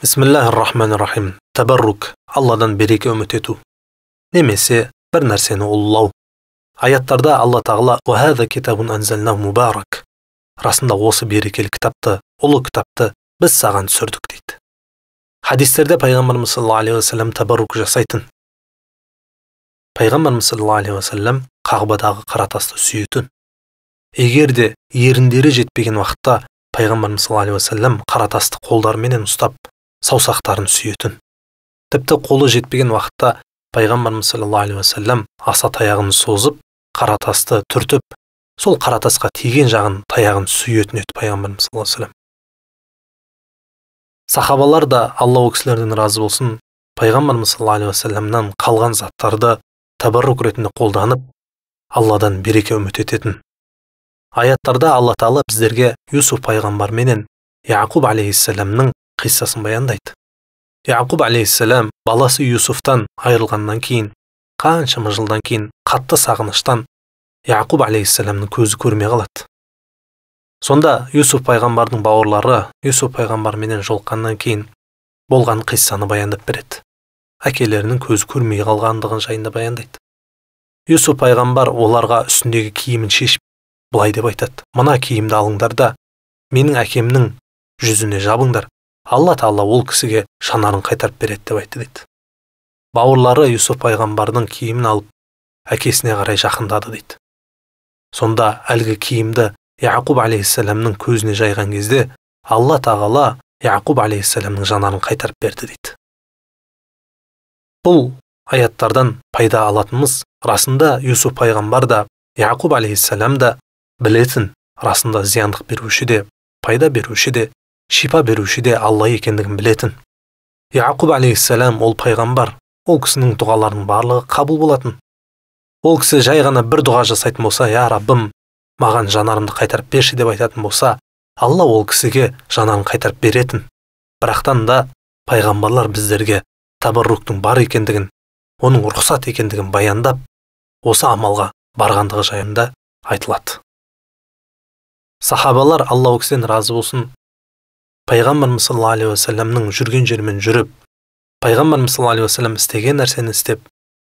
бисмиллахи рахмани рахим тәбәррук алладан береке үміт ету немесе бір нәрсені ұлылау аяттарда алла тағала уәһәза китабун анзалнаху мубарак расында осы берекелі кітапты ұлы кітапты біз саған түсірдік дейді хадистерде пайғамбарымыз саллаллаху алейхи уассалам тәбәррук жасайтын пайғамбарымыз саллаллаху алейхи уассалам қағбадағы қара тасты сүйетін егер де еріндері жетпеген уақытта пайғамбарымыз саллаллаху алейхи уассалам қара тасты қолдарыменен ұстап саусақтарын сүйетін тіпті қолы жетпеген уақытта пайғамбарымыз саллаллаху алейхи уассалам аса таяғын созып қара тасты түртіп сол қара тасқа тиген жағын таяғын сүйетін еді пайғамбарымыз саллаллаху алейhi сахабалар да алла ол кісілерден разы болсын пайғамбарымыз саллаллаху алейхи уассаламнан қалған заттарды тәбаррук ретінде қолданып алладан береке үміт ететін аяттарда алла тағала біздерге юсуф пайғамбар менен яқуб алейхисаламның қиссасын баяндайды яқұб алейхисалам баласы юсуфтан айырылғаннан кейін қаншама жылдан кейін қатты сағыныштан яқұб алейхисаламның көзі көрмей қалады сонда юсуф пайғамбардың бауырлары юсуф пайғамбарменен жолыққаннан кейін болған қиссаны баяндап береді әкелерінің көзі көрмей қалғандығын жайында баяндайды юсуф пайғамбар оларға үстіндегі киімін шешіп былай деп айтады мына киімді алыңдар да менің әкемнің жүзіне жабыңдар алла тағала ол кісіге шанарын қайтарып береді деп айтты дейді бауырлары юсуф пайғамбардың киімін алып әкесіне қарай жақындады дейді сонда әлгі киімді яқуб алейхисаламның көзіне жайған кезде алла тағала яқуб алейхисаламның жанарын қайтарып берді дейді бұл аяттардан пайда алатынымыз расында юсуф пайғамбар да яқұб алейхисалам да білетін расында зияндық беруші де пайда беруші де шипа беруші де алла екендігін білетін яқұб алейхисалам ол пайғамбар ол кісінің дұғаларының барлығы қабыл болатын ол кісі жай ғана бір дұға жасайтын болса я раббым маған жанарымды қайтарып берші деп айтатын болса алла ол кісіге жанарын қайтарып беретін бірақтан да пайғамбарлар біздерге табарруктың бар екендігін оның рұқсат екендігін баяндап осы амалға барғандығы жайында айтылады сахабалар алла ол разы болсын пайғамбарымыз саллаллаху алейхи уассаламның жүрген жерімен жүріп пайғамбарымыз саллаллаху алейхи уассалам істеген нәрсені істеп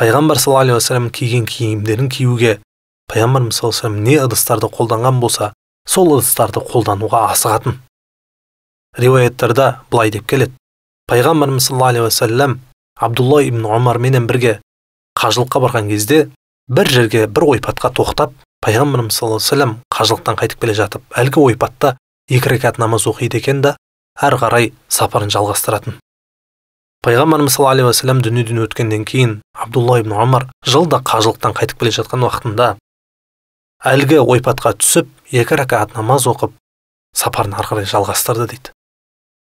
пайғамбар саллаллаху алейхи уассалам киген киімдерін киюге пайғамбарымыз саллаллаху алейхи не ыдыстарды қолданған болса сол ыдыстарды қолдануға асығатын риуаяттарда былай деп келеді пайғамбарымыз саллаллаху алейхи уассалам абдулла ибн омарменен бірге қажылыққа барған кезде бір жерге бір ойпатқа тоқтап пайғамбарымыз саллаллаху алейхи қажылықтан қайтып келе жатып әлгі ойпатта екі рекат намаз оқиды екен да әрі қарай сапарын жалғастыратын пайғамбарымыз саллаллаху алейхи уассалам дүниеден өткеннен кейін абдулла ибн омар жылда қажылықтан қайтып келе жатқан уақытында әлгі ойпатқа түсіп екі рәкат намаз оқып сапарын ары қарай жалғастырды дейді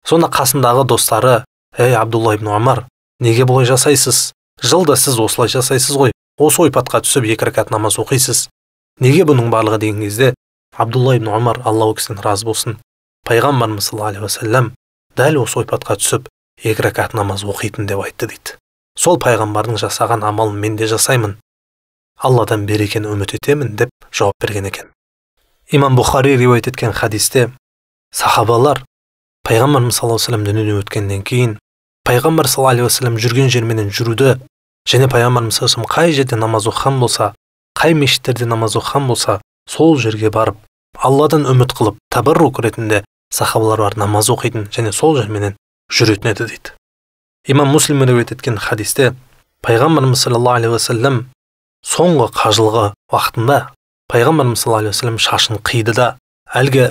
сонда қасындағы достары әй абдулла ибн омар неге бұлай жасайсыз жылда сіз осылай жасайсыз ғой осы ойпатқа түсіп екі рәкат намаз оқисыз неге бұның барлығы деген кезде абдулла ибн омар алла ол кісіден разы болсын пайғамбарымыз саллаллаху алейхи уассалам дәл осы ойпатқа түсіп екі рәкат намаз оқитын деп айтты дейді сол пайғамбардың жасаған амалын мен де жасаймын алладан берекені үміт етемін деп жауап берген екен имам бұхари риуаят еткен хадисте сахабалар пайғамбарымыз саллаллаху алейhi дүниеден өткеннен кейін пайғамбар саллаллаху уассалам жүрген жерменен жүруді және пайғамбарымыз саллаллаху қай жерде намаз оқыған болса қай мешіттерде намаз оқыған болса сол жерге барып алладан үміт қылып тәбаррук ретінде сахабалар бар намаз оқитын және сол жерменен жүретін еді дейді имам муслим риуат еткен хадисте пайғамбарымыз саллаллаху алейхи уассалам соңғы қажылығы уақытында пайғамбарымыз саллаллаху алейхи уассалам шашын қиды да әлгі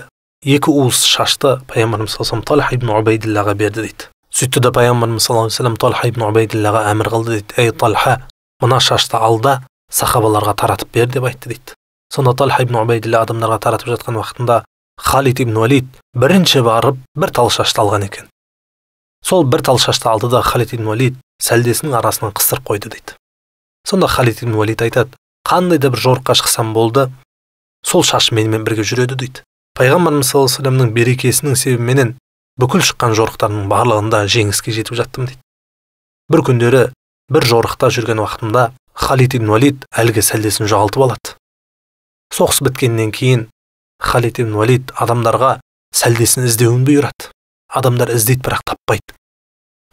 екі уыс шашты пайғамбарымыз саллаллаху талха ибн убайдиллаға берді дейді сөйтті да пайғамбарымыз саллаллаху алейхи талха ибн убайдиллаға әмір қылды дейді ей талха мына шашты ал да сахабаларға таратып бер деп айтты дейді сонда талха ибн убайдилла адамдарға таратып жатқан уақытында халид ибн уалид бірінші барып бір тал шашты алған екен сол бір тал шашты алды да халид ибн уалид сәлдесінің арасынан қыстырып қойды дейді сонда халид ибн уалид айтады қандай да бір жорыққа шықсам болды сол шаш менімен бірге жүреді дейді пайғамбарымыз саллаллаху алейхи берекесінің себебіменен бүкіл шыққан жорықтардың барлығында жеңіске жетіп жаттым дейді бір күндері бір жорықта жүрген уақытымда халид ибн уалид әлгі сәлдесін жоғалтып алады соғыс біткеннен кейін халид ибн уалид адамдарға сәлдесін іздеуін бұйырады адамдар іздейді бірақ таппайды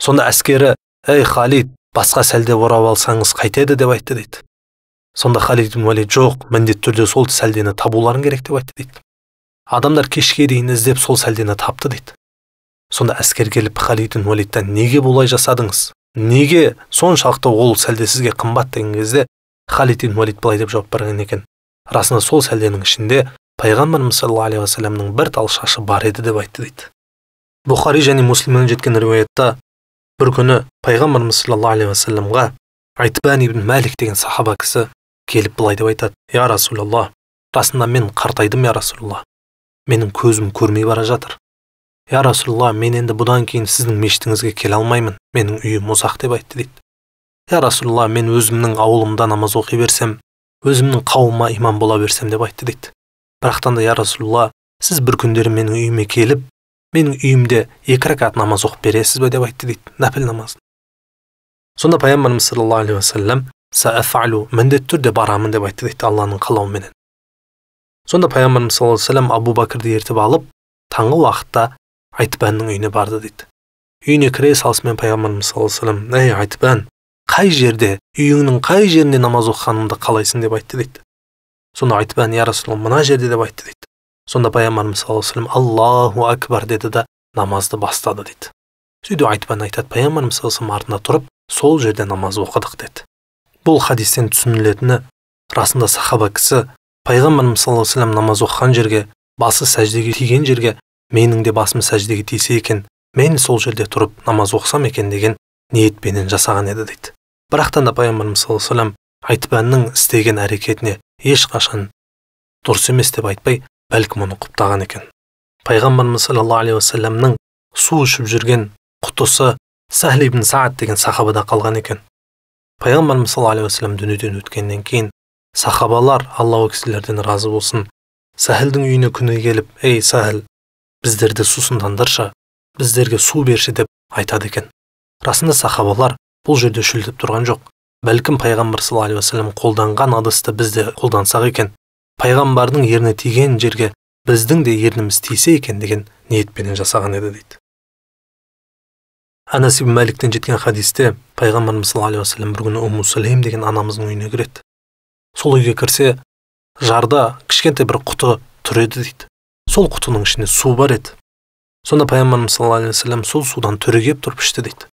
сонда әскері әй халид басқа сәлде орап алсаңыз қайтеді деп айтты дейді сонда халид ибн уалид жоқ міндетті түрде сол сәлдені табуларың керек деп айтты дейді адамдар кешке дейін іздеп сол сәлдені тапты дейді сонда әскер келіп халид ибн неге бұлай жасадыңыз неге соншалықты ол сәлде сізге қымбат деген кезде халид ибн уалид былай деп жауап берген екен расында сол сәлденің ішінде пайғамбарымыз саллаллаху алейхи уассаламның бір тал шашы бар еді деп айтты дейді бұхари және муслимнен жеткен риуаятта бір күні пайғамбарымыз саллаллаху алейхи уассаламға айтбан ибн мәлик деген сахаба кісі келіп былай деп айтады я расулалла расында мен қартайдым я расулалла менің көзім көрмей бара жатыр я расулалла мен енді бұдан кейін сіздің мешітіңізге келе алмаймын менің үйім ұзақ деп айтты дейді я расулалла мен өзімнің ауылымда намаз оқи берсем өзімнің қауымыма иман бола берсем деп айтты дейді бірақтан да я расулалла сіз бір күндері менің үйіме келіп менің үйімде екі рәкат намаз оқып бересіз ба деп айтты дейді нәпіл намазын сонда пайғамбарымыз саллаллаху алейхи уассалам сафалу міндетті түрде барамын деп айтты дейді алланың қалауыменен сонда пайғамбарымыз саллаллаху алейхи абу бәкірді ертіп алып таңғы уақытта айтбәннің үйіне барды дейді үйіне кіре салысымен пайғамбарымыз саллаллаху алейхи әй айтбән қай жерде үйіңнің қай жерінде намаз оқығаныңды қалайсың деп айтты дейді сонда айтып әне я мына жерде деп айтты дейді сонда пайғамбарымыз саллаллаху алейhi аллаху акбар деді да намазды бастады дейді сөйтіп айтпан айтады пайғамбарымыз саллаллаху артында тұрып сол жерде намаз оқыдық деді бұл хадистен түсінілетіні расында сахаба кісі пайғамбарымыз саллаллаху алейhi намаз оқыған жерге басы сәждеге тиген жерге менің де басым сәждеге тисе екен мен сол жерде тұрып намаз оқысам екен деген ниетпенен жасаған еді дейді Бірақта да пайғамбарымыз саллаллаху алейхи вассалам істеген әрекетіне ешқашан дұрыс емес деп айтпай бәлкім оны құптаған екен пайғамбарымыз саллаллаху алейхи уассаламның су ішіп жүрген құтысы сәхл ибн сағат деген сахабада қалған екен пайғамбарымыз саллаллаху алейхи уассалам дүниеден өткеннен кейін сахабалар алла ол кісілерден разы болсын сәхілдің үйіне күні келіп ей сәхіл біздерді сусындандыршы біздерге су берші деп айтады екен расында сахабалар бұл жерде тұрған жоқ бәлкім пайғамбар саллаллаху алейхи уассалам қолданған ыдысты біз де қолдансақ екен пайғамбардың ерні тиген жерге біздің де ерніміз тисе екен деген ниетпенен жасаған еді дейді анас ибн мәліктен жеткен хадисте пайғамбарымыз саллаллаху алейхи уассалам бір күні умму сулейм деген анамыздың үйіне кіреді сол үйге кірсе жарда кішкентай бір құты тұр еді дейді сол құтының ішінде су бар еді сонда пайғамбарымыз саллаллаху алейхи сол судан түрегеп тұрып ішті дейді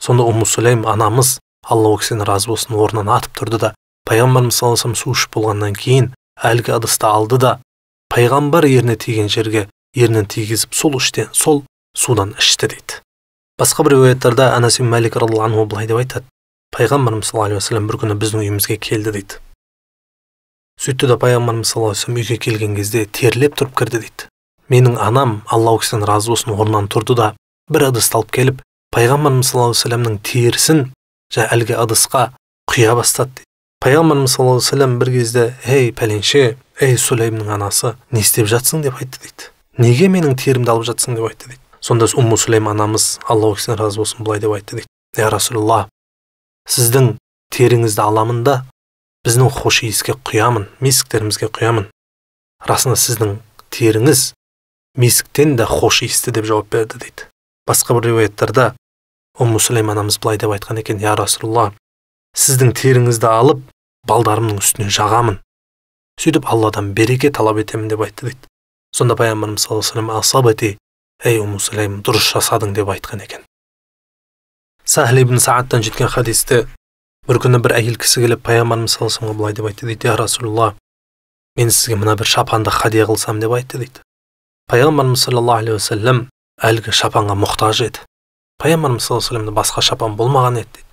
сонда ұмы сулейм анамыз алла ол кісіден разы болсын орнынан атып тұрды да пайғамбарымыз саллаллаху алейхи су ішіп болғаннан кейін әлгі ыдысты алды да пайғамбар еріне тиген жерге ернін тигізіп сол іште сол судан ішті дейді басқа бір риуаяттарда Ма мәлик анху былай деп айтады пайғамбарымыз саллаллаху алейхи вассалам бір күні біздің үйімізге келді дейді сөйтті да пайғамбарымыз саллаллаху алейхи үйге келген кезде терлеп тұрып кірді дейді менің анам алла ол кісіден разы болсын орнынан тұрды да бір ыдысты алып келіп пайғамбарымыз саллаллаху алейхи вассаламның терісін жа әлгі ыдысқа құя бастады дейді пайғамбарымыз саллаллаху алейхи вассалам бір кезде ей пәленше ей сүлеймнің анасы не істеп жатсың деп айтты дейді неге менің терімді алып жатсың деп айтты дейді сонда умму сүлейм анамыз алла ол разы болсын былай деп айтты дейді я расулалла сіздің теріңізді аламын да біздің хош иіске құямын месіктерімізге құямын расында сіздің теріңіз месіктен де хош иісті деп жауап берді дейді басқа бір риуаяттарда умму анамыз былай деп айтқан екен я расулалла сіздің теріңізді алып балдарымның үстіне жағамын сөйтіп алладан береке талап етемін деп айтты дейді сонда пайғамбарымыз саллаллаху алейхи асабати ей умму дұрыс жасадың деп айтқан екен сахли ибн сағаттан жеткен хадисте бір күні бір әйел кісі келіп пайғамбарымыз саллаллаху алейхи былай деп айтты дейді я расулалла мен сізге мына бір шапанды хадия қылсам деп айтты дейді пайғамбарымыз саллаллаху алейхи уассалам әлгі шапанға мұқтаж еді пайғамбарымыз саллаллаху алейхи басқа шапан болмаған еді дейді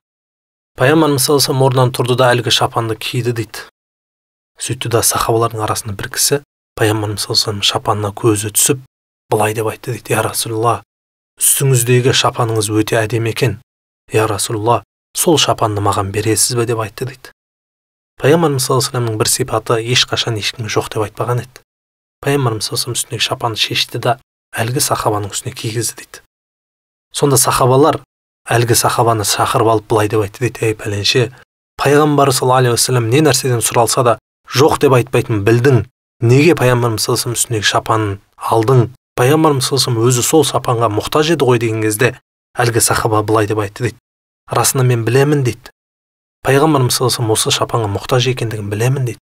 пайғамбарымыз саллаллаху алейхи орнынан тұрды да әлгі шапанды киді дейді сөйтті да сахабалардың арасында бір кісі пайғамбарымыз саллаллаху алейхи шапанына көзі түсіп былай деп айтты дейді я расулалла үстіңіздегі шапаныңыз өте әдемі екен я расулалла сол шапанды маған бересіз бе деп айтты дейді пайғамбарымыз саллаллаху алейхи бір сипаты ешқашан ешкімге жоқ деп айтпаған еді пайғамбарымыз саллаллаху алейхи үстіндегі шапанды шешті да әлгі сахабаның үстіне кигізді дейді сонда сахабалар әлгі сахабаны шақырып алып былай деп айтты дейді ей пәленше пайғамбар саллаллаху алейхи не нәрседен сұралса да жоқ деп айтпайтын білдің неге пайғамбарымыз саллаллаху үстіндегі шапанын алдың пайғамбарымыз саллаллаху өзі сол шапанға мұқтаж еді ғой деген кезде әлгі сахаба былай деп айтты дейді расында мен білемін дейді пайғамбарымыз саллаллаху осы шапанға мұқтаж екендігін білемін дейді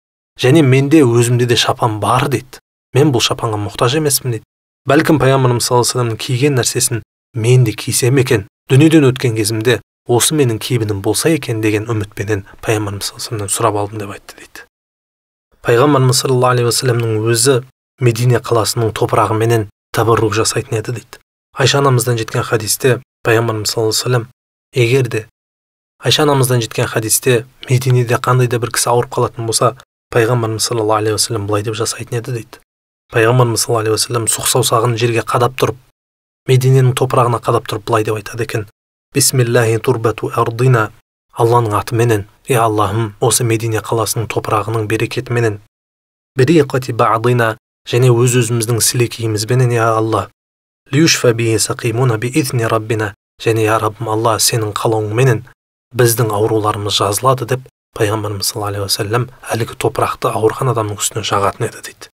және менде өзімде де шапан бар дейді мен бұл шапанға мұқтаж емеспін дейді бәлкім пайғамбарымыз саллаллаху алейhi киген нәрсесін мен де кисем екен дүниеден өткен кезімде осы менің киімім болса екен деген үмітпенен пайғамбарымыз саллаллаху сұрап алдым деп айтты дейді пайғамбарымыз саллаллаху алейхи уассаламның өзі медине қаласының топырағыменен табаррук жасайтын еді дейді айша анамыздан жеткен хадисте пайғамбарымыз саллаллаху алейhi егер де айша анамыздан жеткен хадисте мединеде қандай да бір кісі ауырып қалатын болса пайғамбарымыз саллаллаху алейхи уассалам былай деп жасайтын еді дейді пайғамбарымыз саллаллаху алейхи уассалам сұқ саусағын жерге қадап тұрып мединенің топырағына қадап тұрып былай деп айтады екен бисмиллахи турбату ардина алланың атыменен е аллахым осы медине қаласының топырағының берекетіменен бадина және өз өзіміздің сілекейімізбенен я алла сақимуна раббина және я раббым алла сенің қалауыңменен біздің ауруларымыз жазылады деп пайғамбарымыз саллаллаху алейхи уассалам әлгі топырақты ауырған адамның үстіне жағатын еді дейді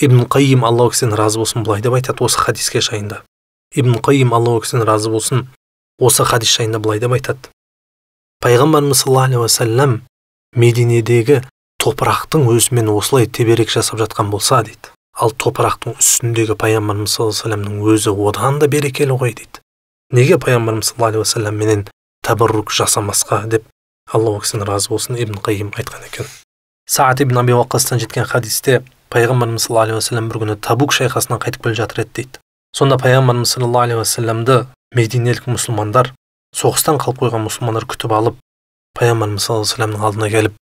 ибн қайым алла кісіден разы болсын былай деп айтады осы хадиске жайында ибн қайым алла кісіден разы болсын осы хадис жайында былай деп айтады пайғамбарымыз саллаллаху алейхи уассалам мединедегі топырақтың өзімен осылай теберек жасап жатқан болса дейді ал топырақтың үстіндегі пайғамбарымыз саллаллаху алейhi өзі одан да берекелі ғой дейді неге пайғамбарымыз саллаллаху алейхи менен тәбаррук жасамасқа деп алла ол кісіден разы болсын ибн қайым айтқан екен саат ибн аби уақастан жеткен хадисте пайғамбарымыз саллаллаху алейхи уассалам бір күні табук шайқасынан қайтып келе жатыр еді дейді сонда пайғамбарымыз саллаллаху алейхи уассаламды мединелік мұсылмандар соғыстан қалып қойған мұсылмандар күтіп алып пайғамбарымыз саллаллаху алейхи алдына келіп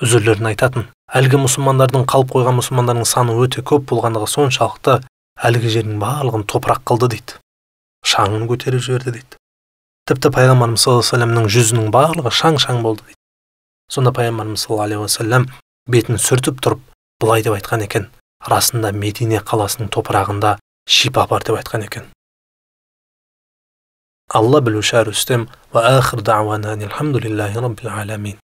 үзірлерін айтатын әлгі мұсылмандардың қалып қойған мұсылмандардың саны өте көп болғандығы соншалықты әлгі жердің барлығын топырақ қылды дейді шаңын көтеріп жіберді дейді тіпті пайғамбарымыз саллаллаху алейхи жүзінің барлығы шаң шаң болды дейді сонда пайғамбарымыз саллаллаху алейхи уассалам бетін сүртіп тұрып былай деп айтқан екен расында медине қаласының топырағында шипа бар деп айтқан екен алла білуші рүстем үстем